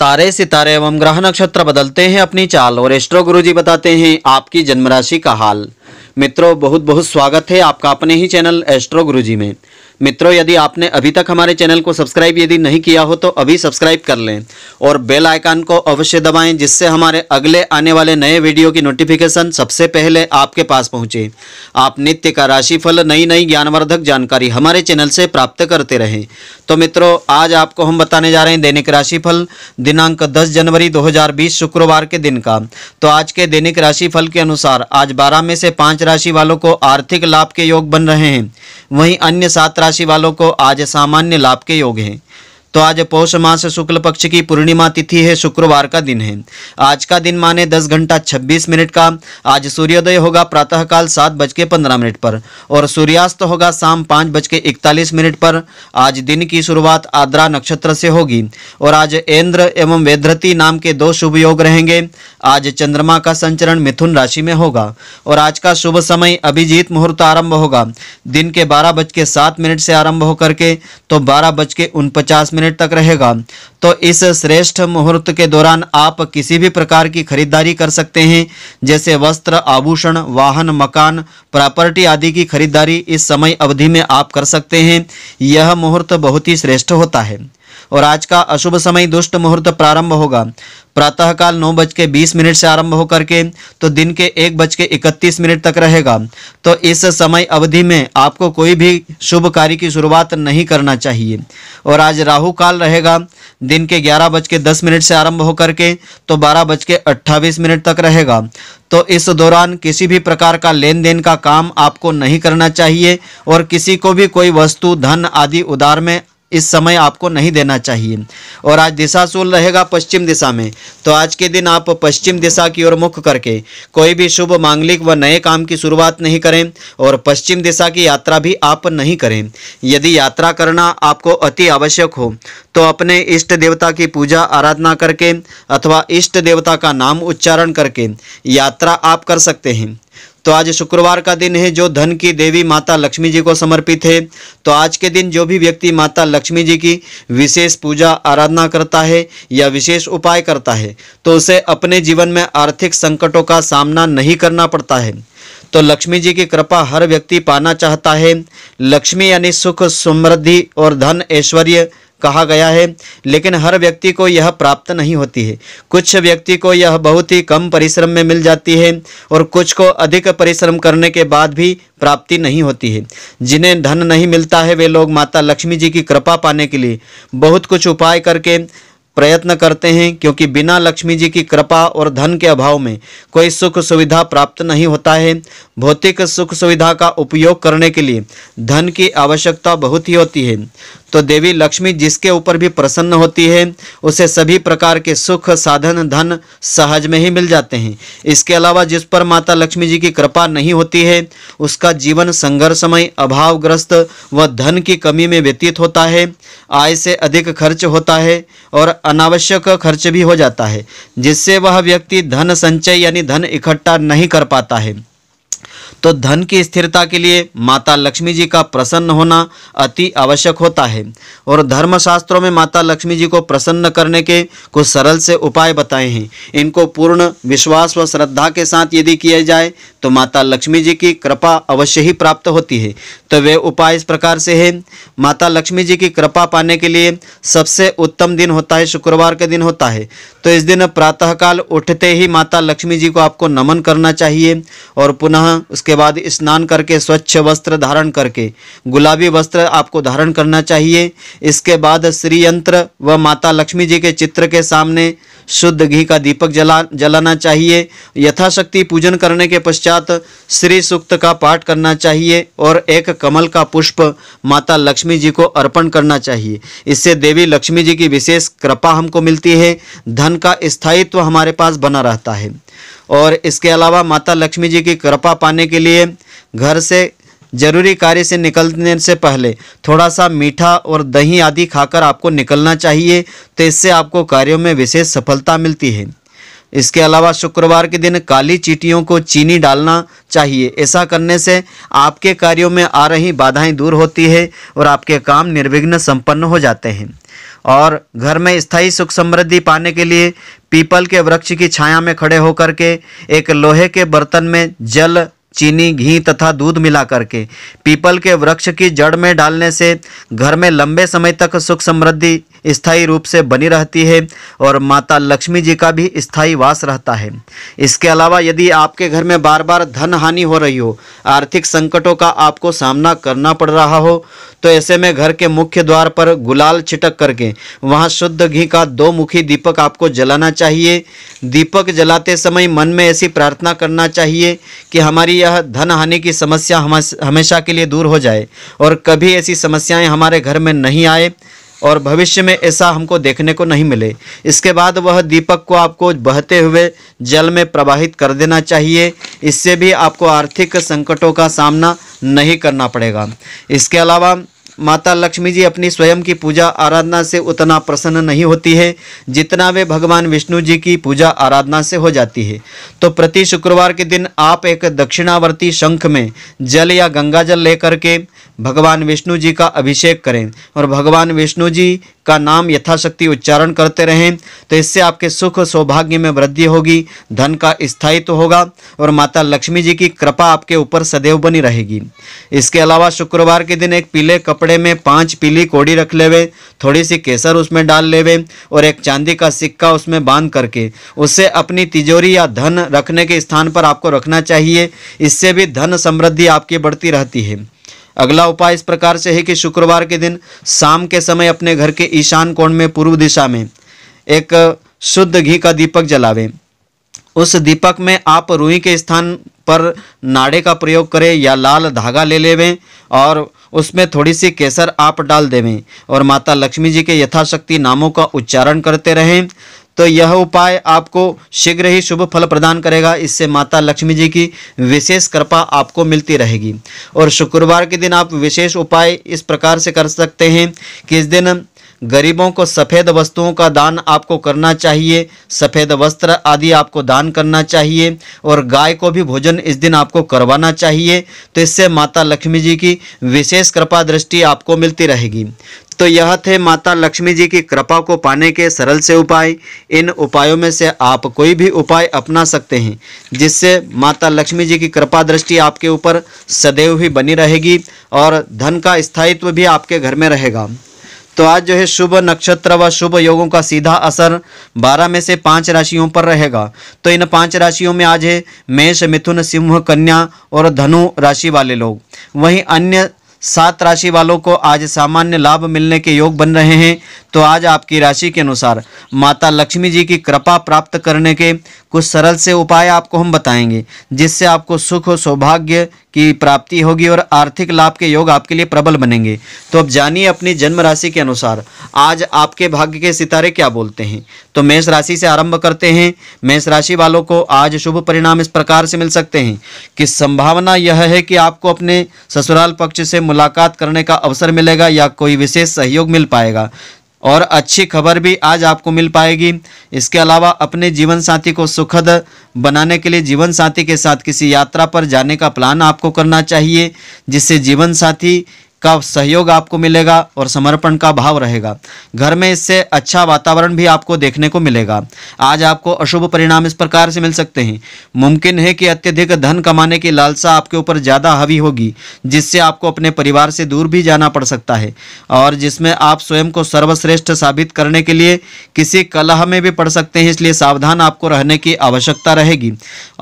तारे सितारे एवं ग्रह नक्षत्र बदलते हैं अपनी चाल और एस्ट्रो गुरुजी बताते हैं आपकी जन्म राशि का हाल मित्रों बहुत बहुत स्वागत है आपका अपने ही चैनल एस्ट्रो गुरुजी में मित्रों यदि आपने अभी तक हमारे चैनल को सब्सक्राइब यदि नहीं किया हो तो अभी सब्सक्राइब कर लें और बेल आइकन को अवश्य दबाएं जिससे हमारे अगले आने वाले नए वीडियो की नोटिफिकेशन सबसे पहले आपके पास पहुंचे आप नित्य का राशिफल नई नई ज्ञानवर्धक जानकारी हमारे चैनल से प्राप्त करते रहें तो मित्रों आज आपको हम बताने जा रहे हैं दैनिक राशिफल दिनांक दस जनवरी दो शुक्रवार के दिन का तो आज के दैनिक राशिफल के अनुसार आज बारह में से पांच राशि वालों को आर्थिक लाभ के योग बन रहे हैं वहीं अन्य सात राशि राशि वालों को आज सामान्य लाभ के योग हैं तो आज पौष मास शुक्ल पक्ष की पूर्णिमा तिथि है शुक्रवार का दिन है आज का दिन माने दस घंटा छब्बीस मिनट का आज सूर्योदय होगा प्रातःकाल सात बज के मिनट पर और सूर्यास्त होगा शाम पाँच बज के इकतालीस मिनट पर आज दिन की शुरुआत आद्रा नक्षत्र से होगी और आज इंद्र एवं वेद्रती नाम के दो शुभ योग रहेंगे आज चंद्रमा का संचरण मिथुन राशि में होगा और आज का शुभ समय अभिजीत मुहूर्त आरंभ होगा दिन के बारह बज के सात मिनट से आरंभ होकर के तो बारह बज के उनपचास मिनट मिनट तक रहेगा तो इस श्रेष्ठ मुहूर्त के दौरान आप किसी भी प्रकार की खरीदारी कर सकते हैं जैसे वस्त्र आभूषण वाहन मकान प्रॉपर्टी आदि की खरीदारी इस समय अवधि में आप कर सकते हैं यह मुहूर्त बहुत ही श्रेष्ठ होता है और आज का अशुभ समय दुष्ट मुहूर्त प्रारंभ होगा प्रातःकाल नौ बज के बीस मिनट से आरंभ होकर के तो दिन के एक बज के इकतीस मिनट तक रहेगा तो इस समय अवधि में आपको कोई भी शुभ कार्य की शुरुआत नहीं करना चाहिए और आज राहु काल रहेगा दिन के ग्यारह बज के दस मिनट से आरंभ होकर के तो बारह बज के अट्ठावीस मिनट तक रहेगा तो इस दौरान किसी भी प्रकार का लेन देन का काम आपको नहीं करना चाहिए और किसी को भी कोई वस्तु धन आदि उधार में इस समय आपको नहीं देना चाहिए और आज दिशा शूल रहेगा पश्चिम दिशा में तो आज के दिन आप पश्चिम दिशा की ओर मुख करके कोई भी शुभ मांगलिक व नए काम की शुरुआत नहीं करें और पश्चिम दिशा की यात्रा भी आप नहीं करें यदि यात्रा करना आपको अति आवश्यक हो तो अपने इष्ट देवता की पूजा आराधना करके अथवा इष्ट देवता का नाम उच्चारण करके यात्रा आप कर सकते हैं तो आज शुक्रवार का दिन है जो धन की देवी माता लक्ष्मी जी को समर्पित है तो आज के दिन जो भी व्यक्ति माता लक्ष्मी जी की विशेष पूजा आराधना करता है या विशेष उपाय करता है तो उसे अपने जीवन में आर्थिक संकटों का सामना नहीं करना पड़ता है तो लक्ष्मी जी की कृपा हर व्यक्ति पाना चाहता है लक्ष्मी यानी सुख समृद्धि और धन ऐश्वर्य कहा गया है लेकिन हर व्यक्ति को यह प्राप्त नहीं होती है कुछ व्यक्ति को यह बहुत ही कम परिश्रम में मिल जाती है और कुछ को अधिक परिश्रम करने के बाद भी प्राप्ति नहीं होती है जिन्हें धन नहीं मिलता है वे लोग माता लक्ष्मी जी की कृपा पाने के लिए बहुत कुछ उपाय करके प्रयत्न करते हैं क्योंकि बिना लक्ष्मी जी की कृपा और धन के अभाव में कोई सुख सुविधा प्राप्त नहीं होता है भौतिक सुख सुविधा का उपयोग करने के लिए धन की आवश्यकता बहुत ही होती है तो देवी लक्ष्मी जिसके ऊपर भी प्रसन्न होती है उसे सभी प्रकार के सुख साधन धन सहज में ही मिल जाते हैं इसके अलावा जिस पर माता लक्ष्मी जी की कृपा नहीं होती है उसका जीवन संघर्षमय अभावग्रस्त व धन की कमी में व्यतीत होता है आय से अधिक खर्च होता है और अनावश्यक खर्च भी हो जाता है जिससे वह व्यक्ति धन संचय यानी धन इकट्ठा नहीं कर पाता है तो धन की स्थिरता के लिए माता लक्ष्मी जी का प्रसन्न होना अति आवश्यक होता है और धर्मशास्त्रों में माता लक्ष्मी जी को प्रसन्न करने के कुछ सरल से उपाय बताए हैं इनको पूर्ण विश्वास व श्रद्धा के साथ यदि किया जाए तो माता लक्ष्मी जी की कृपा अवश्य ही प्राप्त होती है तो वे उपाय इस प्रकार से है माता लक्ष्मी जी की कृपा पाने के लिए सबसे उत्तम दिन होता है शुक्रवार के दिन होता है तो इस दिन प्रातःकाल उठते ही माता लक्ष्मी जी को आपको नमन करना चाहिए और पुनः उसके बाद स्नान करके स्वच्छ वस्त्र धारण करके गुलाबी वस्त्र आपको धारण करना चाहिए इसके बाद श्री यंत्र व माता लक्ष्मी जी के चित्र के सामने शुद्ध घी का दीपक जला जलाना चाहिए यथाशक्ति पूजन करने के पश्चात श्री सूक्त का पाठ करना चाहिए और एक कमल का पुष्प माता लक्ष्मी जी को अर्पण करना चाहिए इससे देवी लक्ष्मी जी की विशेष कृपा हमको मिलती है धन का स्थायित्व हमारे पास बना रहता है और इसके अलावा माता लक्ष्मी जी की कृपा पाने के लिए घर से जरूरी कार्य से निकलने से पहले थोड़ा सा मीठा और दही आदि खाकर आपको निकलना चाहिए तो इससे आपको कार्यों में विशेष सफलता मिलती है इसके अलावा शुक्रवार के दिन काली चीटियों को चीनी डालना चाहिए ऐसा करने से आपके कार्यों में आ रही बाधाएं दूर होती है और आपके काम निर्विघ्न संपन्न हो जाते हैं और घर में स्थायी सुख समृद्धि पाने के लिए पीपल के वृक्ष की छाया में खड़े होकर के एक लोहे के बर्तन में जल चीनी घी तथा दूध मिला करके पीपल के वृक्ष की जड़ में डालने से घर में लंबे समय तक सुख समृद्धि स्थायी रूप से बनी रहती है और माता लक्ष्मी जी का भी स्थायी वास रहता है इसके अलावा यदि आपके घर में बार बार धन हानि हो रही हो आर्थिक संकटों का आपको सामना करना पड़ रहा हो तो ऐसे में घर के मुख्य द्वार पर गुलाल छिटक करके वहाँ शुद्ध घी का दो मुखी दीपक आपको जलाना चाहिए दीपक जलाते समय मन में ऐसी प्रार्थना करना चाहिए कि हमारी यह धन हानि की समस्या हमेशा के लिए दूर हो जाए और कभी ऐसी समस्याएं हमारे घर में नहीं आए और भविष्य में ऐसा हमको देखने को नहीं मिले इसके बाद वह दीपक को आपको बहते हुए जल में प्रवाहित कर देना चाहिए इससे भी आपको आर्थिक संकटों का सामना नहीं करना पड़ेगा इसके अलावा माता लक्ष्मी जी अपनी स्वयं की पूजा आराधना से उतना प्रसन्न नहीं होती है जितना वे भगवान विष्णु जी की पूजा आराधना से हो जाती है तो प्रति शुक्रवार के दिन आप एक दक्षिणावर्ती शंख में जल या गंगा जल लेकर के भगवान विष्णु जी का अभिषेक करें और भगवान विष्णु जी का नाम यथाशक्ति उच्चारण करते रहें तो इससे आपके सुख सौभाग्य में वृद्धि होगी धन का स्थायित्व तो होगा और माता लक्ष्मी जी की कृपा आपके ऊपर सदैव बनी रहेगी इसके अलावा शुक्रवार के दिन एक पीले कपड़े कपड़े में पांच पीली कोड़ी रख लेवे थोड़ी सी केसर उसमें डाल लेवे और एक चांदी का सिक्का उसमें बांध करके उससे अपनी तिजोरी या धन रखने के स्थान पर आपको रखना चाहिए इससे भी धन समृद्धि आपकी बढ़ती रहती है अगला उपाय इस प्रकार से है कि शुक्रवार के दिन शाम के समय अपने घर के ईशान कोण में पूर्व दिशा में एक शुद्ध घी का दीपक जलावें उस दीपक में आप रुई के स्थान पर नाड़े का प्रयोग करें या लाल धागा ले लेवें और उसमें थोड़ी सी केसर आप डाल देवें और माता लक्ष्मी जी के यथाशक्ति नामों का उच्चारण करते रहें तो यह उपाय आपको शीघ्र ही शुभ फल प्रदान करेगा इससे माता लक्ष्मी जी की विशेष कृपा आपको मिलती रहेगी और शुक्रवार के दिन आप विशेष उपाय इस प्रकार से कर सकते हैं कि इस दिन गरीबों को सफ़ेद वस्तुओं का दान आपको करना चाहिए सफ़ेद वस्त्र आदि आपको दान करना चाहिए और गाय को भी भोजन इस दिन आपको करवाना चाहिए तो इससे माता लक्ष्मी जी की विशेष कृपा दृष्टि आपको मिलती रहेगी तो यह थे माता लक्ष्मी जी की कृपा को पाने के सरल से उपाय इन उपायों में से आप कोई भी उपाय अपना सकते हैं जिससे माता लक्ष्मी जी की कृपा दृष्टि आपके ऊपर सदैव ही बनी रहेगी और धन का स्थायित्व भी आपके घर में रहेगा तो आज जो है शुभ नक्षत्र व शुभ योगों का सीधा असर बारह में से पांच राशियों पर रहेगा तो इन पांच राशियों में आज है मेष मिथुन सिंह कन्या और धनु राशि वाले लोग वहीं अन्य सात राशि वालों को आज सामान्य लाभ मिलने के योग बन रहे हैं तो आज आपकी राशि के अनुसार माता लक्ष्मी जी की कृपा प्राप्त करने के कुछ सरल से उपाय आपको हम बताएंगे जिससे आपको सुख और सौभाग्य की प्राप्ति होगी और आर्थिक लाभ के योग आपके लिए प्रबल बनेंगे तो अब जानिए अपनी जन्म राशि के अनुसार आज आपके भाग्य के सितारे क्या बोलते हैं तो मेष राशि से आरंभ करते हैं मेष राशि वालों को आज शुभ परिणाम इस प्रकार से मिल सकते हैं कि संभावना यह है कि आपको अपने ससुराल पक्ष से मुलाकात करने का अवसर मिलेगा या कोई विशेष सहयोग मिल पाएगा और अच्छी खबर भी आज आपको मिल पाएगी इसके अलावा अपने जीवन साथी को सुखद बनाने के लिए जीवन साथी के साथ किसी यात्रा पर जाने का प्लान आपको करना चाहिए जिससे जीवन साथी का सहयोग आपको मिलेगा और समर्पण का भाव रहेगा घर में इससे अच्छा वातावरण भी आपको देखने को मिलेगा आज आपको अशुभ परिणाम इस प्रकार से मिल सकते हैं मुमकिन है कि अत्यधिक धन कमाने की लालसा आपके ऊपर ज़्यादा हावी होगी जिससे आपको अपने परिवार से दूर भी जाना पड़ सकता है और जिसमें आप स्वयं को सर्वश्रेष्ठ साबित करने के लिए किसी कलह में भी पड़ सकते हैं इसलिए सावधान आपको रहने की आवश्यकता रहेगी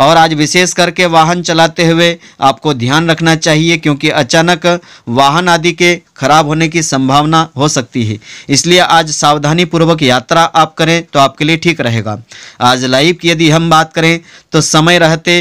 और आज विशेष करके वाहन चलाते हुए आपको ध्यान रखना चाहिए क्योंकि अचानक वाहन आदि के खराब होने की संभावना हो सकती है इसलिए आज सावधानी पूर्वक यात्रा आप करें तो आपके लिए ठीक रहेगा आज लाइव की यदि हम बात करें तो समय रहते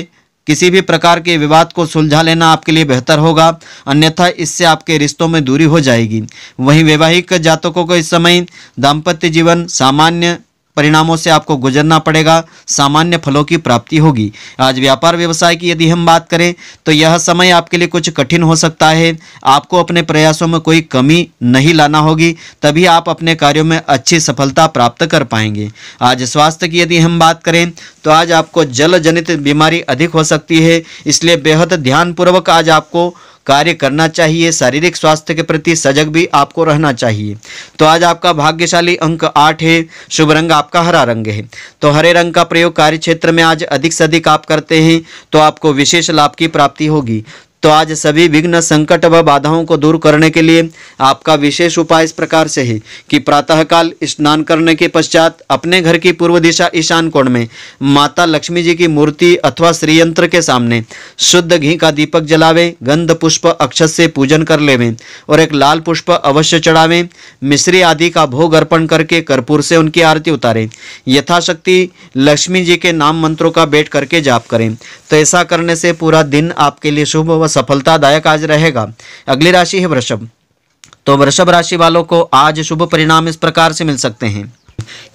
किसी भी प्रकार के विवाद को सुलझा लेना आपके लिए बेहतर होगा अन्यथा इससे आपके रिश्तों में दूरी हो जाएगी वहीं वैवाहिक जातकों को इस समय दाम्पत्य जीवन सामान्य परिणामों से आपको गुजरना पड़ेगा सामान्य फलों की प्राप्ति होगी आज व्यापार व्यवसाय की यदि हम बात करें तो यह समय आपके लिए कुछ कठिन हो सकता है आपको अपने प्रयासों में कोई कमी नहीं लाना होगी तभी आप अपने कार्यों में अच्छी सफलता प्राप्त कर पाएंगे आज स्वास्थ्य की यदि हम बात करें तो आज आपको जल जनित बीमारी अधिक हो सकती है इसलिए बेहद ध्यानपूर्वक आज आपको कार्य करना चाहिए शारीरिक स्वास्थ्य के प्रति सजग भी आपको रहना चाहिए तो आज आपका भाग्यशाली अंक आठ है शुभ रंग आपका हरा रंग है तो हरे रंग का प्रयोग कार्य क्षेत्र में आज अधिक से अधिक आप करते हैं तो आपको विशेष लाभ की प्राप्ति होगी तो आज सभी विघ्न संकट व बाधाओं को दूर करने के लिए आपका विशेष उपाय इस प्रकार से है कि प्रातःकाल स्नान करने के पश्चात अपने घर की पूर्व दिशा ईशान कोण में माता लक्ष्मी जी की मूर्ति अथवा श्रीयंत्र के सामने शुद्ध घी का दीपक जलावे गंध पुष्प अक्षत से पूजन कर लेवें और एक लाल पुष्प अवश्य चढ़ावें मिश्री आदि का भोग अर्पण करके कर्पूर से उनकी आरती उतारें यथाशक्ति लक्ष्मी जी के नाम मंत्रों का बैठ करके जाप करें तो ऐसा करने से पूरा दिन आपके लिए शुभ व सफलतादायक आज रहेगा अगली राशि है वृषभ तो वृषभ राशि वालों को आज शुभ परिणाम इस प्रकार से मिल सकते हैं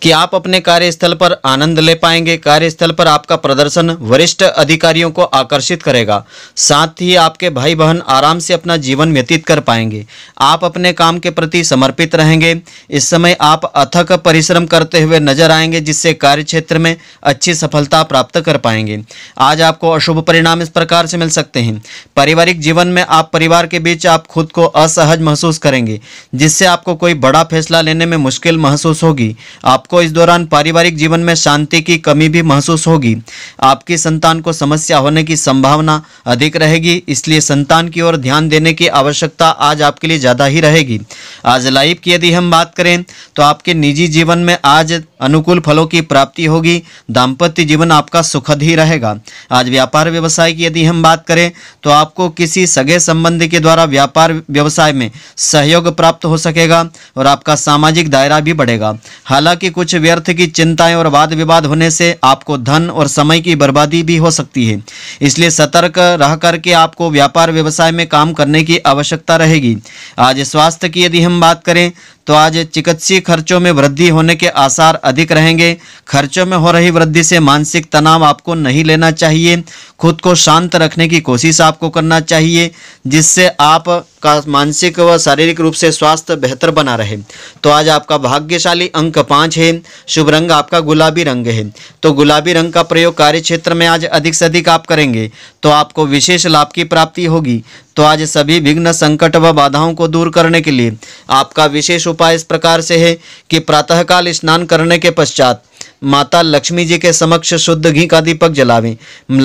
कि आप अपने कार्यस्थल पर आनंद ले पाएंगे कार्यस्थल पर आपका प्रदर्शन वरिष्ठ अधिकारियों को आकर्षित करेगा साथ ही आपके भाई बहन आराम से अपना जीवन व्यतीत कर पाएंगे आप अपने काम के प्रति समर्पित रहेंगे इस समय आप अथक परिश्रम करते हुए नजर आएंगे जिससे कार्य क्षेत्र में अच्छी सफलता प्राप्त कर पाएंगे आज आपको अशुभ परिणाम इस प्रकार से मिल सकते हैं पारिवारिक जीवन में आप परिवार के बीच आप खुद को असहज महसूस करेंगे जिससे आपको कोई बड़ा फैसला लेने में मुश्किल महसूस होगी आपको इस दौरान पारिवारिक जीवन में शांति की कमी भी महसूस होगी आपकी संतान को समस्या होने की संभावना अधिक रहेगी इसलिए संतान की ओर ध्यान देने की आवश्यकता आज आपके लिए ज़्यादा ही रहेगी आज लाइफ की यदि हम बात करें तो आपके निजी जीवन में आज अनुकूल फलों की प्राप्ति होगी दाम्पत्य जीवन आपका सुखद ही रहेगा आज व्यापार व्यवसाय की यदि हम बात करें तो आपको किसी सगे संबंध के द्वारा व्यापार व्यवसाय में सहयोग प्राप्त हो सकेगा और आपका सामाजिक दायरा भी बढ़ेगा हालांकि कुछ व्यर्थ की चिंताएं और वाद विवाद होने से आपको धन और समय की बर्बादी भी हो सकती है इसलिए सतर्क रह करके आपको व्यापार व्यवसाय में काम करने की आवश्यकता रहेगी आज स्वास्थ्य की यदि हम बात करें तो आज चिकित्सीय खर्चों में वृद्धि होने के आसार अधिक रहेंगे खर्चों में हो रही वृद्धि से मानसिक तनाव आपको नहीं लेना चाहिए खुद को शांत रखने की कोशिश आपको करना चाहिए जिससे आप का मानसिक व शारीरिक रूप से स्वास्थ्य बेहतर बना रहे तो आज आपका भाग्यशाली अंक पाँच है शुभ रंग आपका गुलाबी रंग है तो गुलाबी रंग का प्रयोग कार्य क्षेत्र में आज अधिक से अधिक आप करेंगे तो आपको विशेष लाभ की प्राप्ति होगी तो आज सभी विघ्न संकट व बाधाओं को दूर करने के लिए आपका विशेष उपाय इस प्रकार से है कि प्रातःकाल स्नान करने के पश्चात माता लक्ष्मी जी के समक्ष शुद्ध घी का दीपक जलावें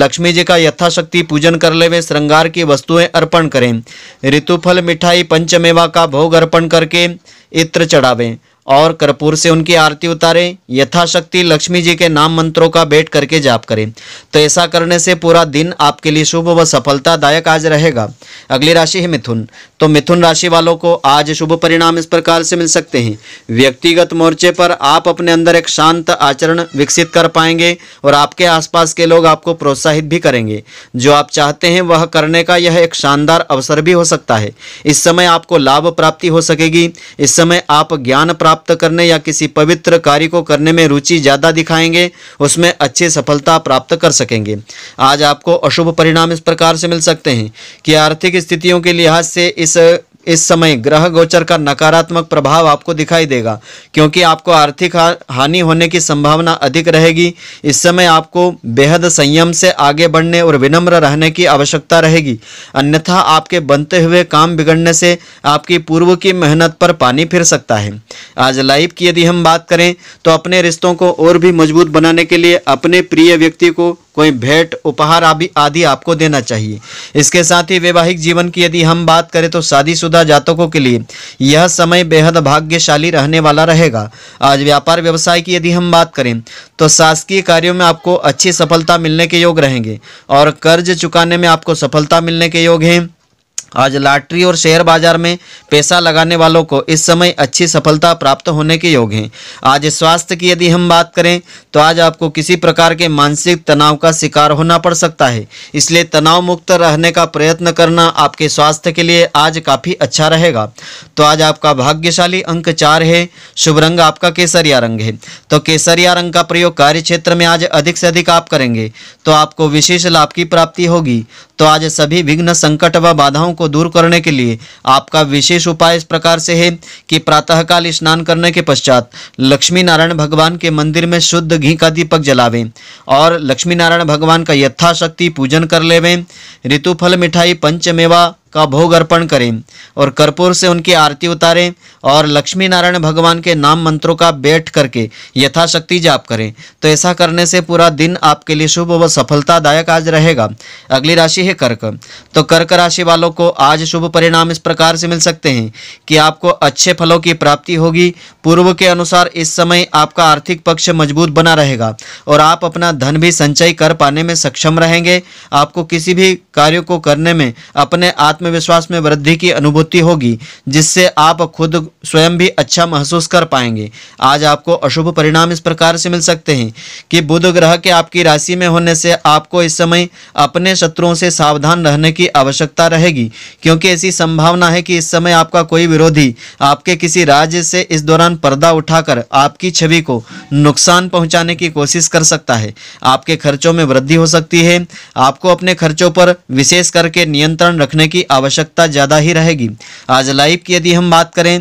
लक्ष्मी जी का यथाशक्ति पूजन कर लेवें श्रृंगार की वस्तुएं अर्पण करें ऋतुफल मिठाई पंचमेवा का भोग अर्पण करके इत्र चढ़ावें और कर्पूर से उनकी आरती उतारें यथाशक्ति लक्ष्मी जी के नाम मंत्रों का बैठ करके जाप करें तो ऐसा करने से पूरा दिन आपके लिए शुभ व सफलतादायक आज रहेगा अगली राशि है मिथुन तो मिथुन राशि वालों को आज शुभ परिणाम इस प्रकार से मिल सकते हैं व्यक्तिगत मोर्चे पर आप अपने अंदर एक शांत आचरण विकसित कर पाएंगे और आपके आसपास के लोग आपको प्रोत्साहित भी करेंगे जो आप चाहते हैं वह करने का यह एक शानदार अवसर भी हो सकता है इस समय आपको लाभ प्राप्ति हो सकेगी इस समय आप ज्ञान प्राप्त प्राप्त करने या किसी पवित्र कार्य को करने में रुचि ज़्यादा दिखाएंगे उसमें अच्छी सफलता प्राप्त कर सकेंगे आज आपको अशुभ परिणाम इस प्रकार से मिल सकते हैं कि आर्थिक स्थितियों के लिहाज से इस इस समय ग्रह गोचर का नकारात्मक प्रभाव आपको दिखाई देगा क्योंकि आपको आर्थिक हानि होने की संभावना अधिक रहेगी इस समय आपको बेहद संयम से आगे बढ़ने और विनम्र रहने की आवश्यकता रहेगी अन्यथा आपके बनते हुए काम बिगड़ने से आपकी पूर्व की मेहनत पर पानी फिर सकता है आज लाइफ की यदि हम बात करें तो अपने रिश्तों को और भी मजबूत बनाने के लिए अपने प्रिय व्यक्ति को कोई भेंट उपहार आदि आपको देना चाहिए इसके साथ ही वैवाहिक जीवन की यदि हम बात करें तो शादीशुदा जातकों के लिए यह समय बेहद भाग्यशाली रहने वाला रहेगा आज व्यापार व्यवसाय की यदि हम बात करें तो शासकीय कार्यों में आपको अच्छी सफलता मिलने के योग रहेंगे और कर्ज चुकाने में आपको सफलता मिलने के योग हैं आज लॉटरी और शेयर बाजार में पैसा लगाने वालों को इस समय अच्छी सफलता प्राप्त होने के योग हैं आज स्वास्थ्य की यदि हम बात करें तो आज आपको किसी प्रकार के मानसिक तनाव का शिकार होना पड़ सकता है इसलिए तनाव मुक्त रहने का प्रयत्न करना आपके स्वास्थ्य के लिए आज काफ़ी अच्छा रहेगा तो आज आपका भाग्यशाली अंक चार है शुभ रंग आपका केसरिया रंग है तो केसरिया रंग का प्रयोग कार्य क्षेत्र में आज अधिक से अधिक आप करेंगे तो आपको विशेष लाभ की प्राप्ति होगी तो आज सभी विघ्न संकट व बाधाओं को दूर करने के लिए आपका विशेष उपाय इस प्रकार से है कि प्रातःकाल स्नान करने के पश्चात लक्ष्मी नारायण भगवान के मंदिर में शुद्ध घी का दीपक जलावें और लक्ष्मी नारायण भगवान का यथाशक्ति पूजन कर लेवें ऋतुफल मिठाई पंचमेवा का भोग अर्पण करें और कर्पूर से उनकी आरती उतारें और लक्ष्मी नारायण भगवान के नाम मंत्रों का बैठ करके यथाशक्ति जाप करें तो ऐसा करने से पूरा दिन आपके लिए शुभ व सफलतादायक आज रहेगा अगली राशि है कर्क तो कर्क राशि वालों को आज शुभ परिणाम इस प्रकार से मिल सकते हैं कि आपको अच्छे फलों की प्राप्ति होगी पूर्व के अनुसार इस समय आपका आर्थिक पक्ष मजबूत बना रहेगा और आप अपना धन भी संचय कर पाने में सक्षम रहेंगे आपको किसी भी कार्य को करने में अपने आत्म आत्मविश्वास में वृद्धि की अनुभूति होगी जिससे आप खुद स्वयं भी अच्छा महसूस कर पाएंगे आज आपको अशुभ परिणाम इस प्रकार से मिल सकते हैं कि बुध ग्रह के आपकी राशि में होने से आपको इस समय अपने शत्रुओं से सावधान रहने की आवश्यकता रहेगी क्योंकि ऐसी संभावना है कि इस समय आपका कोई विरोधी आपके किसी राज्य से इस दौरान पर्दा उठाकर आपकी छवि को नुकसान पहुंचाने की कोशिश कर सकता है आपके खर्चों में वृद्धि हो सकती है आपको अपने खर्चों पर विशेष करके नियंत्रण रखने की आवश्यकता ज़्यादा ही रहेगी आज लाइव की यदि हम बात करें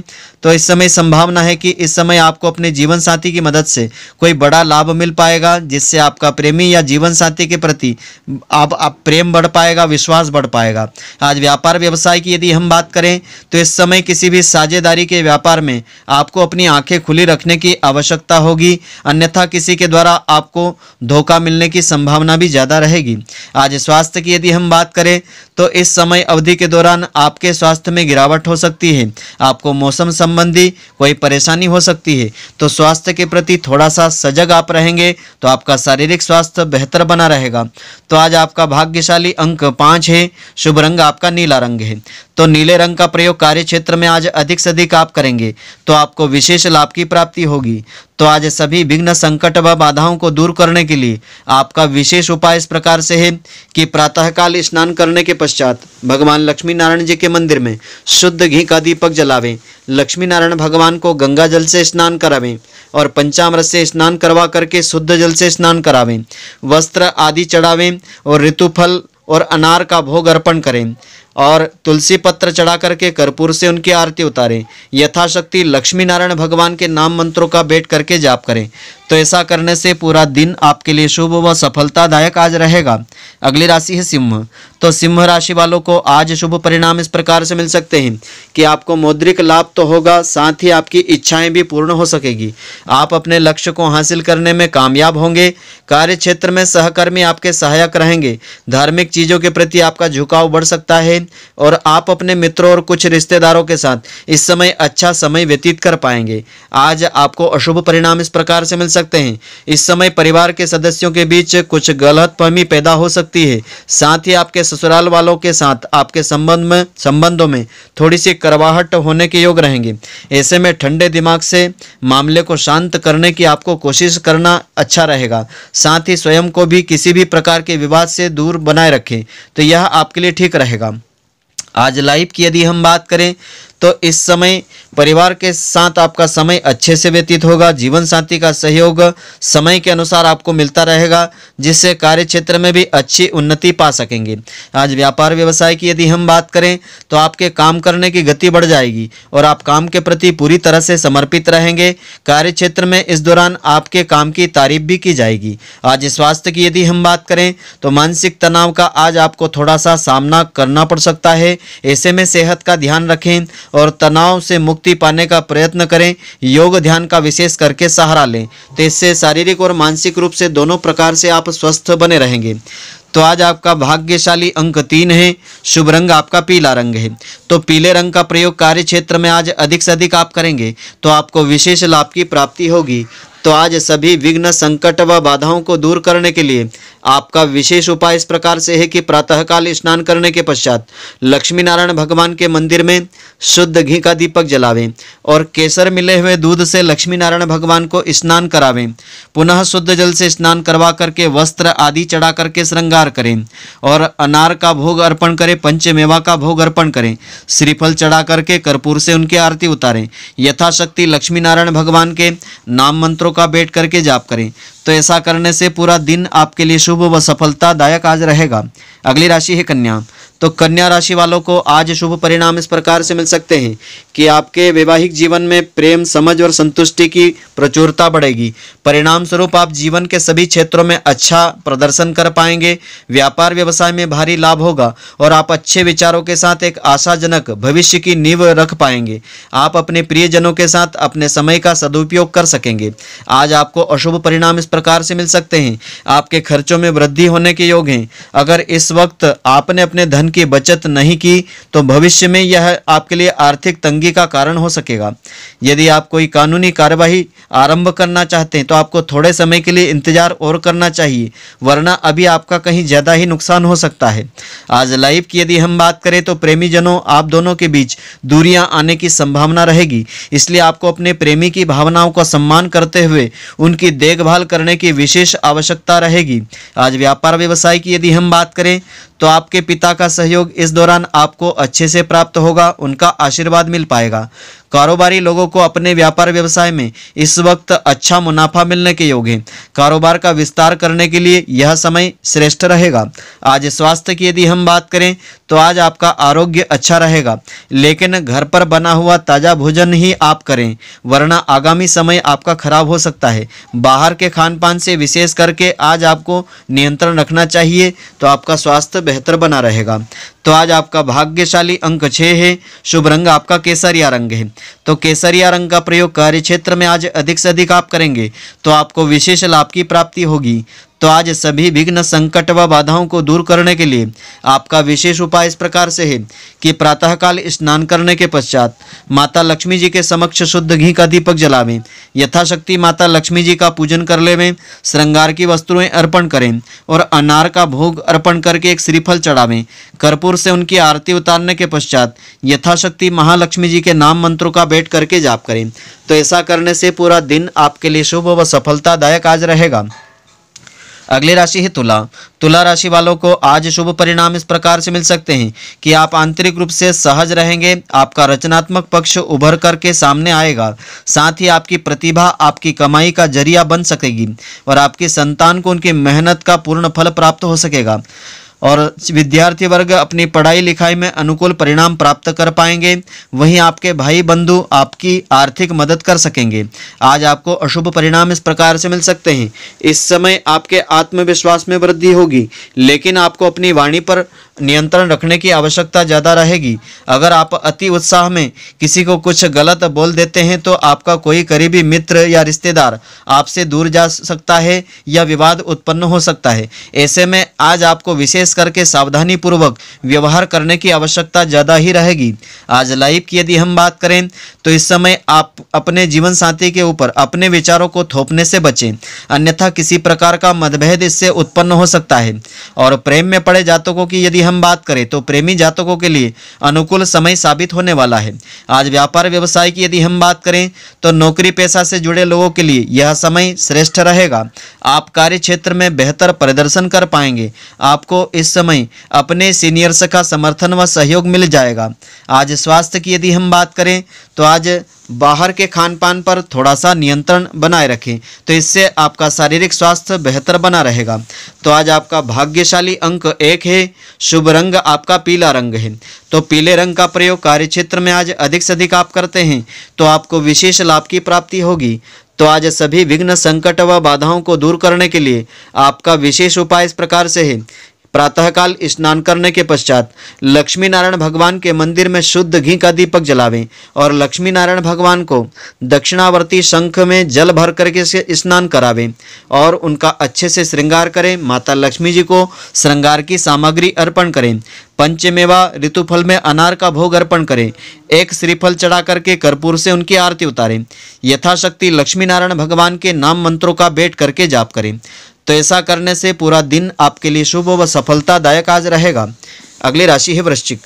तो इस समय संभावना है कि इस समय आपको अपने जीवन साथी की मदद से कोई बड़ा लाभ मिल पाएगा जिससे आपका प्रेमी या जीवन साथी के प्रति आप, आप प्रेम बढ़ पाएगा विश्वास बढ़ पाएगा आज व्यापार व्यवसाय की यदि हम बात करें तो इस समय किसी भी साझेदारी के व्यापार में आपको अपनी आंखें खुली रखने की आवश्यकता होगी अन्यथा किसी के द्वारा आपको धोखा मिलने की संभावना भी ज़्यादा रहेगी आज स्वास्थ्य की यदि हम बात करें तो इस समय अवधि के दौरान आपके स्वास्थ्य में गिरावट हो सकती है आपको मौसम संबंधी कोई परेशानी हो सकती है तो स्वास्थ्य के प्रति थोड़ा सा सजग आप रहेंगे तो आपका शारीरिक स्वास्थ्य बेहतर बना रहेगा तो आज आपका भाग्यशाली अंक पाँच है शुभ रंग आपका नीला रंग है तो नीले रंग का प्रयोग कार्य क्षेत्र में आज अधिक से अधिक आप करेंगे तो आपको विशेष लाभ की प्राप्ति होगी तो आज सभी विघ्न संकट व बाधाओं को दूर करने के लिए आपका विशेष उपाय इस प्रकार से है कि प्रातःकाल स्नान करने के पश्चात भगवान लक्ष्मी नारायण जी के मंदिर में शुद्ध घी का दीपक जलावें लक्ष्मी नारायण भगवान को गंगा जल से स्नान करावें और पंचामृत से स्नान करवा करके शुद्ध जल से स्नान करावें वस्त्र आदि चढ़ावें और ऋतुफल और अनार का भोग अर्पण करें और तुलसी पत्र चढ़ा करके कर्पूर से उनकी आरती उतारें यथाशक्ति लक्ष्मी नारायण भगवान के नाम मंत्रों का बैठ करके जाप करें तो ऐसा करने से पूरा दिन आपके लिए शुभ व सफलतादायक आज रहेगा अगली राशि है सिंह तो सिंह राशि वालों को आज शुभ परिणाम इस प्रकार से मिल सकते हैं कि आपको मौद्रिक लाभ तो होगा साथ ही आपकी इच्छाएं भी पूर्ण हो सकेगी आप अपने लक्ष्य को हासिल करने में कामयाब होंगे कार्य क्षेत्र में सहकर्मी आपके सहायक रहेंगे धार्मिक चीज़ों के प्रति आपका झुकाव बढ़ सकता है रहेंगे और आप अपने मित्रों और कुछ रिश्तेदारों के साथ इस समय अच्छा समय व्यतीत कर पाएंगे आज आपको अशुभ परिणाम इस प्रकार से मिल सकते हैं इस समय परिवार के सदस्यों के बीच कुछ गलत फहमी पैदा हो सकती है साथ ही आपके ससुराल वालों के साथ आपके संबंध में संबंधों में थोड़ी सी करवाहट होने के योग रहेंगे ऐसे में ठंडे दिमाग से मामले को शांत करने की आपको कोशिश करना अच्छा रहेगा साथ ही स्वयं को भी किसी भी प्रकार के विवाद से दूर बनाए रखें तो यह आपके लिए ठीक रहेगा आज लाइव की यदि हम बात करें तो इस समय परिवार के साथ आपका समय अच्छे से व्यतीत होगा जीवन साथी का सहयोग समय के अनुसार आपको मिलता रहेगा जिससे कार्य क्षेत्र में भी अच्छी उन्नति पा सकेंगे आज व्यापार व्यवसाय की यदि हम बात करें तो आपके काम करने की गति बढ़ जाएगी और आप काम के प्रति पूरी तरह से समर्पित रहेंगे कार्य क्षेत्र में इस दौरान आपके काम की तारीफ भी की जाएगी आज स्वास्थ्य की यदि हम बात करें तो मानसिक तनाव का आज आपको थोड़ा सा सामना करना पड़ सकता है ऐसे में सेहत का ध्यान रखें और तनाव से मुक्ति पाने का प्रयत्न करें योग ध्यान का विशेष करके सहारा लें तो इससे शारीरिक और मानसिक रूप से दोनों प्रकार से आप स्वस्थ बने रहेंगे तो आज आपका भाग्यशाली अंक तीन है शुभ रंग आपका पीला रंग है तो पीले रंग का प्रयोग कार्य क्षेत्र में आज अधिक से अधिक आप करेंगे तो आपको विशेष लाभ की प्राप्ति होगी तो आज सभी विघ्न संकट व बाधाओं को दूर करने के लिए आपका विशेष उपाय इस प्रकार से है कि प्रातःकाल स्नान करने के पश्चात लक्ष्मी नारायण भगवान के मंदिर में शुद्ध घी का दीपक जलावें और केसर मिले हुए दूध से लक्ष्मी नारायण भगवान को स्नान करावें पुनः शुद्ध जल से स्नान करवा करके वस्त्र आदि चढ़ा करके श्रृंगार करें और अनार का भोग अर्पण करें पंचमेवा का भोग अर्पण करें श्रीफल चढ़ा करके कर्पूर से उनकी आरती उतारें यथाशक्ति लक्ष्मी नारायण भगवान के नाम मंत्रों का वेट करके जाप करें तो ऐसा करने से पूरा दिन आपके लिए शुभ व सफलतादायक आज रहेगा अगली राशि है कन्या तो कन्या राशि वालों को आज शुभ परिणाम इस प्रकार से मिल सकते हैं कि आपके वैवाहिक जीवन में प्रेम समझ और संतुष्टि की प्रचुरता बढ़ेगी परिणाम स्वरूप आप जीवन के सभी क्षेत्रों में अच्छा प्रदर्शन कर पाएंगे व्यापार व्यवसाय में भारी लाभ होगा और आप अच्छे विचारों के साथ एक आशाजनक भविष्य की नींव रख पाएंगे आप अपने प्रियजनों के साथ अपने समय का सदुपयोग कर सकेंगे आज आपको अशुभ परिणाम इस प्रकार से मिल सकते हैं आपके खर्चों में वृद्धि होने के योग हैं अगर इस वक्त आपने अपने धन की बचत नहीं की तो भविष्य में यह आपके लिए आर्थिक तंगी का कारण हो सकेगा यदि आप कोई कानूनी कार्यवाही आरंभ करना चाहते हैं तो आपको थोड़े समय के लिए इंतजार और करना चाहिए वरना अभी आपका कहीं ज़्यादा ही नुकसान हो सकता है आज लाइफ की यदि हम बात करें तो प्रेमी जनों आप दोनों के बीच दूरियां आने की संभावना रहेगी इसलिए आपको अपने प्रेमी की भावनाओं का सम्मान करते हुए उनकी देखभाल कर करने की विशेष आवश्यकता रहेगी आज व्यापार व्यवसाय की यदि हम बात करें तो आपके पिता का सहयोग इस दौरान आपको अच्छे से प्राप्त होगा उनका आशीर्वाद मिल पाएगा कारोबारी लोगों को अपने व्यापार व्यवसाय में इस वक्त अच्छा मुनाफा मिलने के योग है कारोबार का विस्तार करने के लिए यह समय श्रेष्ठ रहेगा आज स्वास्थ्य की यदि हम बात करें तो आज आपका आरोग्य अच्छा रहेगा लेकिन घर पर बना हुआ ताज़ा भोजन ही आप करें वरना आगामी समय आपका खराब हो सकता है बाहर के खान पान से विशेष करके आज आपको नियंत्रण रखना चाहिए तो आपका स्वास्थ्य बेहतर बना रहेगा तो आज आपका भाग्यशाली अंक छः है शुभ रंग आपका केसरिया रंग है तो केसरिया रंग का प्रयोग कार्य क्षेत्र में आज अधिक से अधिक आप करेंगे तो आपको विशेष लाभ की प्राप्ति होगी तो आज सभी विघ्न संकट व बाधाओं को दूर करने के लिए आपका विशेष उपाय इस प्रकार से है कि प्रातःकाल स्नान करने के पश्चात माता लक्ष्मी जी के समक्ष शुद्ध घी का दीपक जलावें यथाशक्ति माता लक्ष्मी जी का पूजन कर लेवें श्रृंगार की वस्तुएं अर्पण करें और अनार का भोग अर्पण करके एक श्रीफल चढ़ावें कर्पूर ओर से उनकी आरती उतारने के पश्चात यथाशक्ति महालक्ष्मी जी के नाम मंत्रों का बैठ करके जाप करें तो ऐसा करने से पूरा दिन आपके लिए शुभ व सफलतादायक आज रहेगा अगली राशि है तुला तुला राशि वालों को आज शुभ परिणाम इस प्रकार से मिल सकते हैं कि आप आंतरिक रूप से सहज रहेंगे आपका रचनात्मक पक्ष उभर कर के सामने आएगा साथ ही आपकी प्रतिभा आपकी कमाई का जरिया बन सकेगी और आपकी संतान को उनकी मेहनत का पूर्ण फल प्राप्त हो सकेगा और विद्यार्थी वर्ग अपनी पढ़ाई लिखाई में अनुकूल परिणाम प्राप्त कर पाएंगे वहीं आपके भाई बंधु आपकी आर्थिक मदद कर सकेंगे आज आपको अशुभ परिणाम इस प्रकार से मिल सकते हैं इस समय आपके आत्मविश्वास में वृद्धि होगी लेकिन आपको अपनी वाणी पर नियंत्रण रखने की आवश्यकता ज़्यादा रहेगी अगर आप अति उत्साह में किसी को कुछ गलत बोल देते हैं तो आपका कोई करीबी मित्र या रिश्तेदार आपसे दूर जा सकता है या विवाद उत्पन्न हो सकता है ऐसे में आज आपको विशेष करके सावधानी पूर्वक व्यवहार करने की आवश्यकता ज़्यादा ही रहेगी आज लाइफ की यदि हम बात करें तो इस समय आप अपने जीवन साथी के ऊपर अपने विचारों को थोपने से बचें अन्यथा किसी प्रकार का मतभेद इससे उत्पन्न हो सकता है और प्रेम में पड़े जातकों की यदि हम हम बात करें तो प्रेमी जातकों के लिए अनुकूल समय साबित होने वाला है आज व्यापार व्यवसाय की यदि हम बात करें तो नौकरी पेशा से जुड़े लोगों के लिए यह समय श्रेष्ठ रहेगा आप कार्य क्षेत्र में बेहतर प्रदर्शन कर पाएंगे आपको इस समय अपने सीनियर्स का समर्थन व सहयोग मिल जाएगा आज स्वास्थ्य की यदि हम बात करें तो आज बाहर के खान पान पर थोड़ा सा नियंत्रण बनाए रखें तो इससे आपका शारीरिक स्वास्थ्य बेहतर बना रहेगा तो आज आपका भाग्यशाली अंक एक है शुभ रंग आपका पीला रंग है तो पीले रंग का प्रयोग कार्य क्षेत्र में आज अधिक से अधिक आप करते हैं तो आपको विशेष लाभ की प्राप्ति होगी तो आज सभी विघ्न संकट व बाधाओं को दूर करने के लिए आपका विशेष उपाय इस प्रकार से है प्रातःकाल स्नान करने के पश्चात लक्ष्मी नारायण भगवान के मंदिर में शुद्ध घी का दीपक जलावें और लक्ष्मी नारायण भगवान को दक्षिणावर्ती शंख में जल भर करके से स्नान करावें और उनका अच्छे से श्रृंगार करें माता लक्ष्मी जी को श्रृंगार की सामग्री अर्पण करें पंचमेवा ऋतुफल में अनार का भोग अर्पण करें एक श्रीफल चढ़ा करके कर्पूर से उनकी आरती उतारें यथाशक्ति लक्ष्मी नारायण भगवान के नाम मंत्रों का बैठ करके जाप करें तो ऐसा करने से पूरा दिन आपके लिए शुभ व सफलतादायक आज रहेगा अगली राशि है वृश्चिक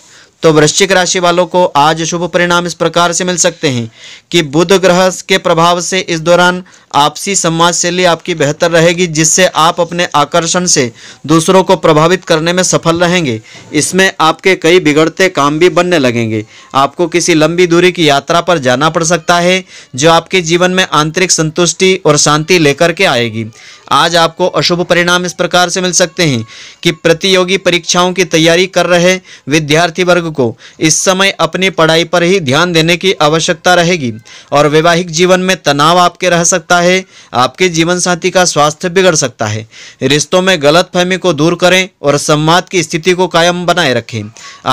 तो वृश्चिक राशि वालों को आज शुभ परिणाम इस प्रकार से मिल सकते हैं कि बुध ग्रह के प्रभाव से इस दौरान आपसी समाज शैली आपकी बेहतर रहेगी जिससे आप अपने आकर्षण से दूसरों को प्रभावित करने में सफल रहेंगे इसमें आपके कई बिगड़ते काम भी बनने लगेंगे आपको किसी लंबी दूरी की यात्रा पर जाना पड़ सकता है जो आपके जीवन में आंतरिक संतुष्टि और शांति लेकर के आएगी आज आपको अशुभ परिणाम इस प्रकार से मिल सकते हैं कि प्रतियोगी परीक्षाओं की तैयारी कर रहे विद्यार्थी वर्ग को इस समय अपनी पढ़ाई पर ही ध्यान देने की आवश्यकता रहेगी और वैवाहिक जीवन में तनाव आपके रह सकता है आपके जीवन साथी का स्वास्थ्य बिगड़ सकता है रिश्तों में गलत फहमी को दूर करें और संवाद की स्थिति को कायम बनाए रखें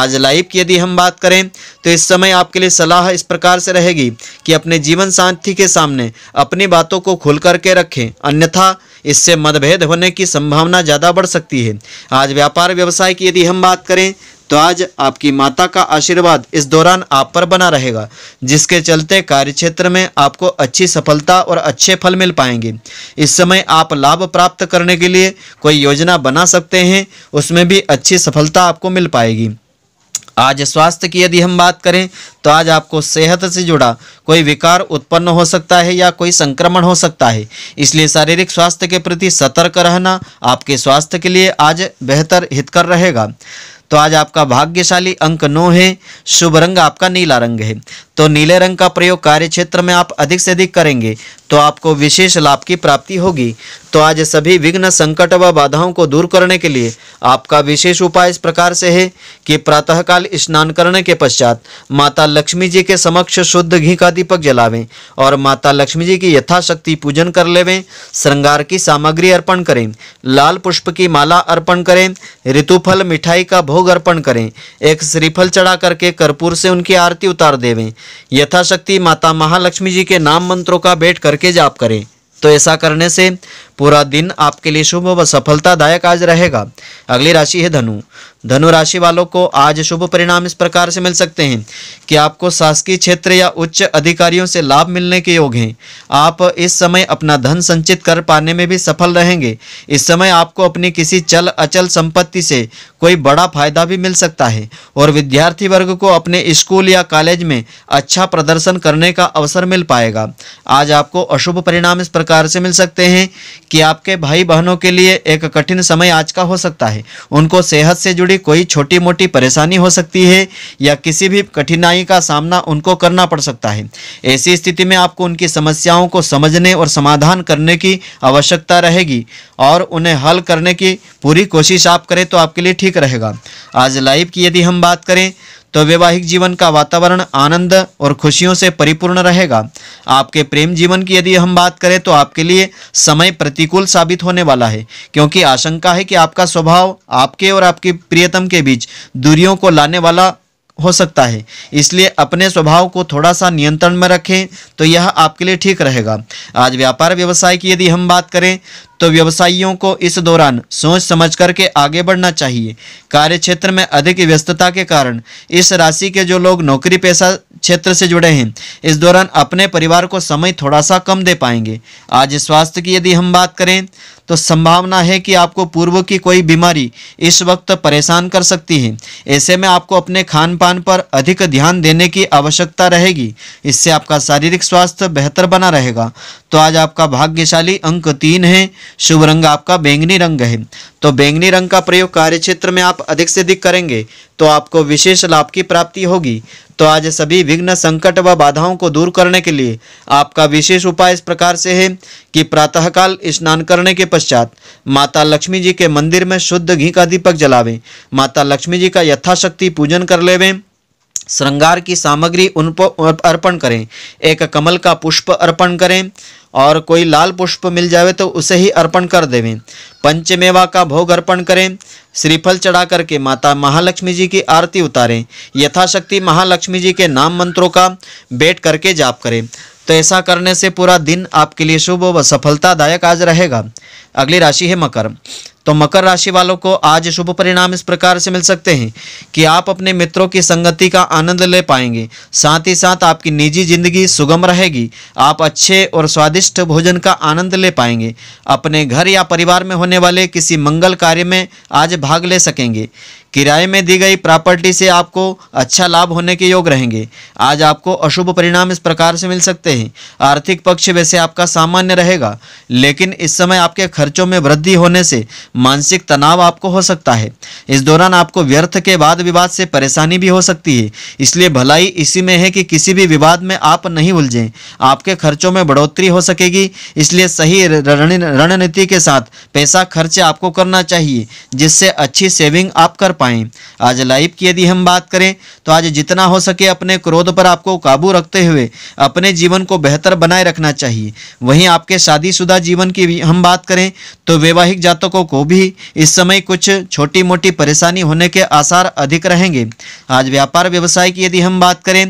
आज लाइफ की यदि हम बात करें तो इस समय आपके लिए सलाह इस प्रकार से रहेगी कि अपने जीवन साथी के सामने अपनी बातों को खुल करके रखें अन्यथा इससे मतभेद होने की संभावना ज़्यादा बढ़ सकती है आज व्यापार व्यवसाय की यदि हम बात करें तो आज आपकी माता का आशीर्वाद इस दौरान आप पर बना रहेगा जिसके चलते कार्यक्षेत्र में आपको अच्छी सफलता और अच्छे फल मिल पाएंगे इस समय आप लाभ प्राप्त करने के लिए कोई योजना बना सकते हैं उसमें भी अच्छी सफलता आपको मिल पाएगी आज स्वास्थ्य की यदि हम बात करें तो आज आपको सेहत से जुड़ा कोई विकार उत्पन्न हो सकता है या कोई संक्रमण हो सकता है इसलिए शारीरिक स्वास्थ्य के प्रति सतर्क रहना आपके स्वास्थ्य के लिए आज बेहतर हितकर रहेगा तो आज आपका भाग्यशाली अंक नौ है शुभ रंग आपका नीला रंग है तो नीले रंग का प्रयोग कार्य क्षेत्र में आप अधिक से अधिक करेंगे तो आपको विशेष लाभ की प्राप्ति होगी तो आज सभी विघ्न संकट व बाधाओं को दूर करने के लिए आपका विशेष उपाय इस प्रकार से है कि प्रातःकाल स्नान करने के पश्चात माता लक्ष्मी जी के समक्ष शुद्ध घी का दीपक जलावें और माता लक्ष्मी जी की यथाशक्ति पूजन कर लेवें श्रृंगार की सामग्री अर्पण करें लाल पुष्प की माला अर्पण करें ऋतुफल मिठाई का भोग भोग अर्पण करें एक श्रीफल चढ़ा करके कर्पूर से उनकी आरती उतार देवें यथाशक्ति माता महालक्ष्मी जी के नाम मंत्रों का भेंट करके जाप करें तो ऐसा करने से पूरा दिन आपके लिए शुभ व सफलतादायक आज रहेगा अगली राशि है धनु धनु राशि वालों को आज शुभ परिणाम इस प्रकार से मिल सकते हैं कि आपको शासकीय क्षेत्र या उच्च अधिकारियों से लाभ मिलने के योग हैं आप इस समय अपना धन संचित कर पाने में भी सफल रहेंगे इस समय आपको अपनी किसी चल अचल संपत्ति से कोई बड़ा फायदा भी मिल सकता है और विद्यार्थी वर्ग को अपने स्कूल या कॉलेज में अच्छा प्रदर्शन करने का अवसर मिल पाएगा आज आपको अशुभ परिणाम इस प्रकार से मिल सकते हैं कि आपके भाई बहनों के लिए एक कठिन समय आज का हो सकता है उनको सेहत से जुड़ी कोई छोटी मोटी परेशानी हो सकती है या किसी भी कठिनाई का सामना उनको करना पड़ सकता है ऐसी स्थिति में आपको उनकी समस्याओं को समझने और समाधान करने की आवश्यकता रहेगी और उन्हें हल करने की पूरी कोशिश आप करें तो आपके लिए ठीक रहेगा आज लाइव की यदि हम बात करें तो वैवाहिक जीवन का वातावरण आनंद और खुशियों से परिपूर्ण रहेगा आपके प्रेम जीवन की यदि हम बात करें तो आपके लिए समय प्रतिकूल साबित होने वाला है क्योंकि आशंका है कि आपका स्वभाव आपके और आपकी प्रियतम के बीच दूरियों को लाने वाला हो सकता है इसलिए अपने स्वभाव को थोड़ा सा नियंत्रण में रखें तो यह आपके लिए ठीक रहेगा आज व्यापार व्यवसाय की यदि हम बात करें तो व्यवसायियों को इस दौरान सोच समझ करके आगे बढ़ना चाहिए कार्य क्षेत्र में अधिक व्यस्तता के कारण इस राशि के जो लोग नौकरी पेशा क्षेत्र से जुड़े हैं इस दौरान अपने परिवार को समय थोड़ा सा कम दे पाएंगे आज स्वास्थ्य की यदि हम बात करें तो संभावना है कि आपको पूर्व की कोई बीमारी इस वक्त परेशान कर सकती है ऐसे में आपको अपने खान पान पर अधिक ध्यान देने की आवश्यकता रहेगी इससे आपका शारीरिक स्वास्थ्य बेहतर बना रहेगा तो आज आपका भाग्यशाली अंक तीन है शुभ रंग आपका बैंगनी रंग है तो बैंगनी रंग का प्रयोग क्षेत्र में आप अधिक से अधिक करेंगे तो आपको विशेष लाभ की प्राप्ति होगी तो आज सभी विघ्न संकट व बाधाओं को दूर करने के लिए आपका विशेष उपाय इस प्रकार से है कि प्रातःकाल स्नान करने के पश्चात माता लक्ष्मी जी के मंदिर में शुद्ध घी का दीपक जलावें माता लक्ष्मी जी का यथाशक्ति पूजन कर लेवें श्रृंगार की सामग्री उन पर अर्पण करें एक कमल का पुष्प अर्पण करें और कोई लाल पुष्प मिल जावे तो उसे ही अर्पण कर देवें पंचमेवा का भोग अर्पण करें श्रीफल चढ़ा करके माता महालक्ष्मी जी की आरती उतारें यथाशक्ति महालक्ष्मी जी के नाम मंत्रों का बैठ करके जाप करें तो ऐसा करने से पूरा दिन आपके लिए शुभ व सफलतादायक आज रहेगा अगली राशि है मकर तो मकर राशि वालों को आज शुभ परिणाम इस प्रकार से मिल सकते हैं कि आप अपने मित्रों की संगति का आनंद ले पाएंगे साथ ही साथ आपकी निजी जिंदगी सुगम रहेगी आप अच्छे और स्वादिष्ट भोजन का आनंद ले पाएंगे अपने घर या परिवार में होने वाले किसी मंगल कार्य में आज भाग ले सकेंगे किराए में दी गई प्रॉपर्टी से आपको अच्छा लाभ होने के योग रहेंगे आज आपको अशुभ परिणाम इस प्रकार से मिल सकते हैं आर्थिक पक्ष वैसे आपका सामान्य रहेगा लेकिन इस समय आपके खर्चों में वृद्धि होने से मानसिक तनाव आपको हो सकता है इस दौरान आपको व्यर्थ के वाद विवाद से परेशानी भी हो सकती है इसलिए भलाई इसी में है कि किसी भी विवाद में आप नहीं उलझें आपके खर्चों में बढ़ोतरी हो सकेगी इसलिए सही रणनीति के साथ पैसा खर्च आपको करना चाहिए जिससे अच्छी सेविंग आप कर पाए आज लाइफ की यदि हम बात करें तो आज जितना हो सके अपने क्रोध पर आपको काबू रखते हुए अपने जीवन को बेहतर बनाए रखना चाहिए वहीं आपके शादीशुदा जीवन की हम बात करें तो वैवाहिक जातकों को भी इस समय कुछ छोटी मोटी परेशानी होने के आसार अधिक रहेंगे आज व्यापार व्यवसाय की यदि हम बात करें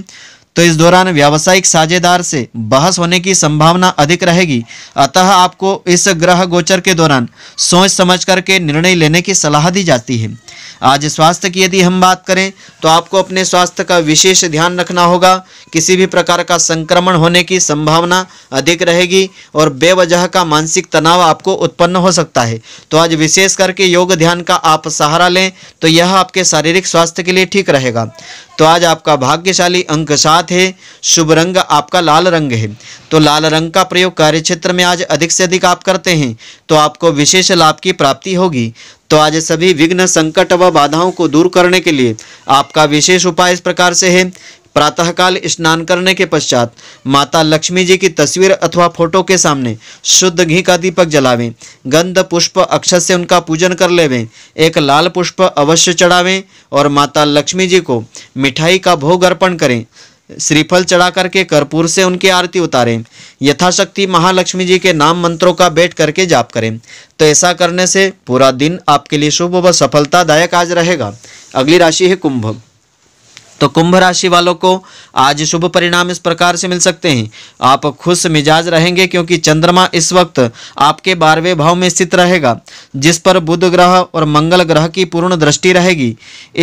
तो इस दौरान व्यावसायिक साझेदार से बहस होने की संभावना अधिक रहेगी अतः आपको इस ग्रह गोचर के दौरान सोच समझ करके निर्णय लेने की सलाह दी जाती है आज स्वास्थ्य की यदि हम बात करें तो आपको अपने स्वास्थ्य का विशेष ध्यान रखना होगा किसी भी प्रकार का संक्रमण होने की संभावना अधिक रहेगी और बेवजह का मानसिक तनाव आपको उत्पन्न हो सकता है तो आज विशेष करके योग ध्यान का आप सहारा लें तो यह आपके शारीरिक स्वास्थ्य के लिए ठीक रहेगा तो आज आपका भाग्यशाली अंक सात है शुभ रंग आपका लाल रंग है तो लाल रंग का प्रयोग कार्य क्षेत्र में आज अधिक से अधिक आप करते हैं तो आपको विशेष लाभ की प्राप्ति होगी तो आज सभी विघ्न संकट व बाधाओं को दूर करने के लिए आपका विशेष उपाय इस प्रकार से है प्रातःकाल स्नान करने के पश्चात माता लक्ष्मी जी की तस्वीर अथवा फोटो के सामने शुद्ध घी का दीपक जलावें गंध पुष्प अक्षत से उनका पूजन कर लेवें एक लाल पुष्प अवश्य चढ़ावें और माता लक्ष्मी जी को मिठाई का भोग अर्पण करें श्रीफल चढ़ा करके कर्पूर से उनकी आरती उतारें यथाशक्ति महालक्ष्मी जी के नाम मंत्रों का बैठ करके जाप करें तो ऐसा करने से पूरा दिन आपके लिए शुभ व सफलतादायक आज रहेगा अगली राशि है कुंभ तो कुंभ राशि वालों को आज शुभ परिणाम इस प्रकार से मिल सकते हैं आप खुश मिजाज रहेंगे क्योंकि चंद्रमा इस वक्त आपके बारहवें भाव में स्थित रहेगा जिस पर बुध ग्रह और मंगल ग्रह की पूर्ण दृष्टि रहेगी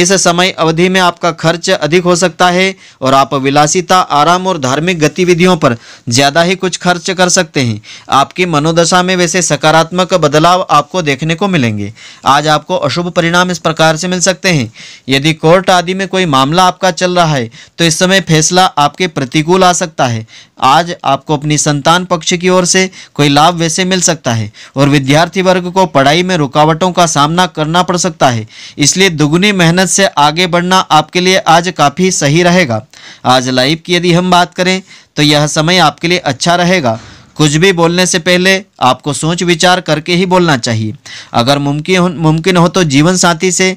इस समय अवधि में आपका खर्च अधिक हो सकता है और आप विलासिता आराम और धार्मिक गतिविधियों पर ज़्यादा ही कुछ खर्च कर सकते हैं आपकी मनोदशा में वैसे सकारात्मक बदलाव आपको देखने को मिलेंगे आज आपको अशुभ परिणाम इस प्रकार से मिल सकते हैं यदि कोर्ट आदि में कोई मामला आपका का चल रहा है तो इस समय फैसला आपके प्रतिकूल आ सकता है आज आपको अपनी संतान पक्ष की ओर से कोई लाभ वैसे मिल सकता है और विद्यार्थी वर्ग को पढ़ाई में रुकावटों का सामना करना पड़ सकता है इसलिए दुगुनी मेहनत से आगे बढ़ना आपके लिए आज काफ़ी सही रहेगा आज लाइव की यदि हम बात करें तो यह समय आपके लिए अच्छा रहेगा कुछ भी बोलने से पहले आपको सोच विचार करके ही बोलना चाहिए अगर मुमकिन मुमकिन हो तो जीवन साथी से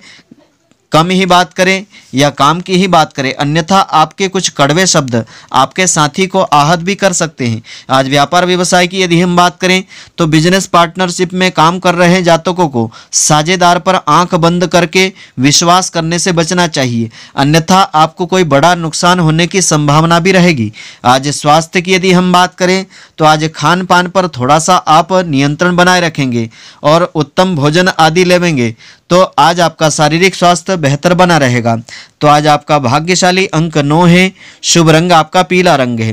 कम ही बात करें या काम की ही बात करें अन्यथा आपके कुछ कड़वे शब्द आपके साथी को आहत भी कर सकते हैं आज व्यापार व्यवसाय की यदि हम बात करें तो बिजनेस पार्टनरशिप में काम कर रहे जातकों को साझेदार पर आंख बंद करके विश्वास करने से बचना चाहिए अन्यथा आपको कोई बड़ा नुकसान होने की संभावना भी रहेगी आज स्वास्थ्य की यदि हम बात करें तो आज खान पान पर थोड़ा सा आप नियंत्रण बनाए रखेंगे और उत्तम भोजन आदि लेवेंगे तो आज आपका शारीरिक स्वास्थ्य बेहतर बना रहेगा तो आज आपका भाग्यशाली अंक नौ है शुभ रंग आपका पीला रंग है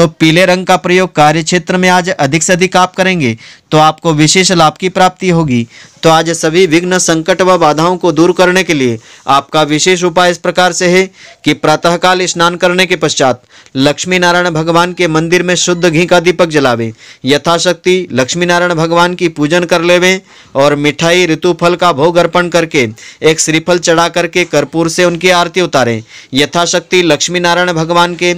तो पीले रंग का प्रयोग कार्य क्षेत्र में आज अधिक से अधिक आप करेंगे तो आपको विशेष लाभ की प्राप्ति होगी तो आज सभी विघ्न संकट व बाधाओं को दूर करने के लिए आपका विशेष उपाय इस प्रकार से है कि प्रातःकाल स्नान करने के पश्चात लक्ष्मी नारायण भगवान के मंदिर में शुद्ध घी का दीपक जलावे यथाशक्ति लक्ष्मी नारायण भगवान की पूजन कर लेवे और मिठाई ऋतु फल का भोग अर्पण करके एक श्रीफल चढ़ा करके कर्पूर से उनकी आरती उतारे यथाशक्ति लक्ष्मी नारायण भगवान के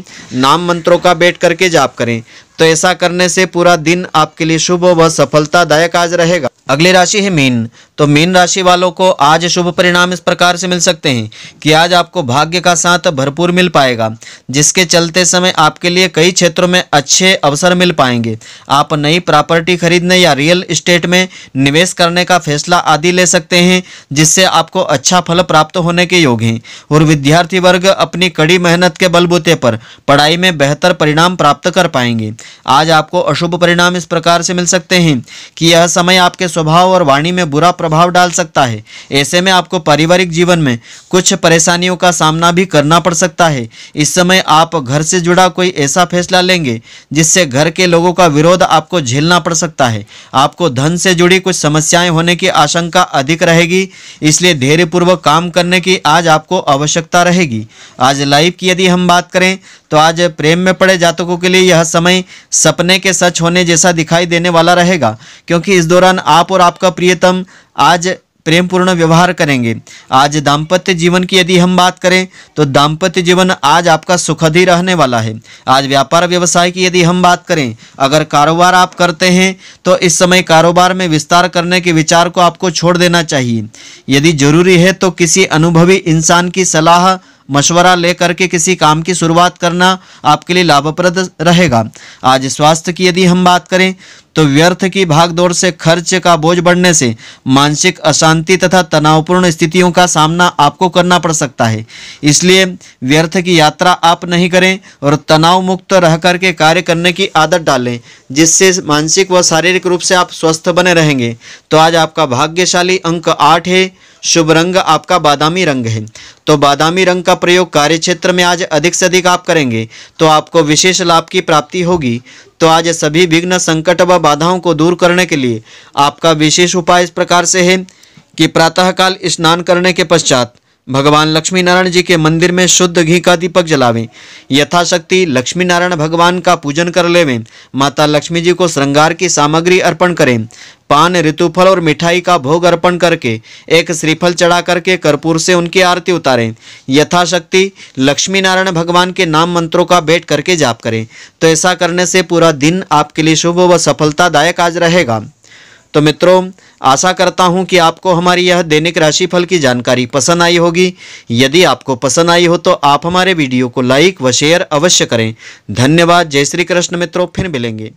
नाम मंत्रों का बैठ कर करके जाप करें तो ऐसा करने से पूरा दिन आपके लिए शुभ व सफलतादायक आज रहेगा अगली राशि है मीन तो मीन राशि वालों को आज शुभ परिणाम इस प्रकार से मिल सकते हैं कि आज आपको भाग्य का साथ भरपूर मिल पाएगा जिसके चलते समय आपके लिए कई क्षेत्रों में अच्छे अवसर मिल पाएंगे आप नई प्रॉपर्टी खरीदने या रियल इस्टेट में निवेश करने का फैसला आदि ले सकते हैं जिससे आपको अच्छा फल प्राप्त होने के योग हैं और विद्यार्थी वर्ग अपनी कड़ी मेहनत के बलबूते पर पढ़ाई में बेहतर परिणाम प्राप्त कर पाएंगे आज आपको अशुभ परिणाम इस प्रकार से मिल सकते हैं कि यह समय आपके स्वभाव और वाणी में बुरा प्रभाव डाल सकता है ऐसे में आपको पारिवारिक जीवन में कुछ परेशानियों का सामना भी करना पड़ सकता है इस समय आप घर से जुड़ा कोई ऐसा फैसला लेंगे जिससे घर के लोगों का विरोध आपको झेलना पड़ सकता है आपको धन से जुड़ी कुछ समस्याएं होने की आशंका अधिक रहेगी इसलिए धैर्यपूर्वक काम करने की आज आपको आवश्यकता रहेगी आज लाइफ की यदि हम बात करें तो आज प्रेम में पड़े जातकों के लिए यह समय सपने के सच होने जैसा दिखाई देने वाला रहेगा क्योंकि इस दौरान आप और आपका प्रियतम आज प्रेम पूर्ण व्यवहार करेंगे आज दाम्पत्य जीवन की यदि हम बात करें तो दाम्पत्य जीवन आज आपका सुखद ही रहने वाला है आज व्यापार व्यवसाय की यदि हम बात करें अगर कारोबार आप करते हैं तो इस समय कारोबार में विस्तार करने के विचार को आपको छोड़ देना चाहिए यदि जरूरी है तो किसी अनुभवी इंसान की सलाह मशवरा लेकर के किसी काम की शुरुआत करना आपके लिए लाभप्रद रहेगा आज स्वास्थ्य की यदि हम बात करें तो व्यर्थ की भागदौड़ से खर्च का बोझ बढ़ने से मानसिक अशांति तथा तनावपूर्ण स्थितियों का सामना आपको करना पड़ सकता है इसलिए व्यर्थ की यात्रा आप नहीं करें और तनाव मुक्त रह करके कार्य करने की आदत डालें जिससे मानसिक व शारीरिक रूप से आप स्वस्थ बने रहेंगे तो आज आपका भाग्यशाली अंक आठ है शुभ रंग आपका बादामी रंग है तो बादामी रंग का प्रयोग कार्य क्षेत्र में आज अधिक से अधिक आप करेंगे तो आपको विशेष लाभ की प्राप्ति होगी तो आज सभी विघ्न संकट व बाधाओं को दूर करने के लिए आपका विशेष उपाय इस प्रकार से है कि प्रातःकाल स्नान करने के पश्चात भगवान लक्ष्मी नारायण जी के मंदिर में शुद्ध घी का दीपक जलावें यथाशक्ति लक्ष्मी नारायण भगवान का पूजन कर लेवें माता लक्ष्मी जी को श्रृंगार की सामग्री अर्पण करें पान ऋतुफल और मिठाई का भोग अर्पण करके एक श्रीफल चढ़ा करके कर्पूर से उनकी आरती उतारें यथाशक्ति लक्ष्मी नारायण भगवान के नाम मंत्रों का बैठ करके जाप करें तो ऐसा करने से पूरा दिन आपके लिए शुभ व सफलतादायक आज रहेगा तो मित्रों आशा करता हूं कि आपको हमारी यह दैनिक राशिफल की जानकारी पसंद आई होगी यदि आपको पसंद आई हो तो आप हमारे वीडियो को लाइक व शेयर अवश्य करें धन्यवाद जय श्री कृष्ण मित्रों फिर मिलेंगे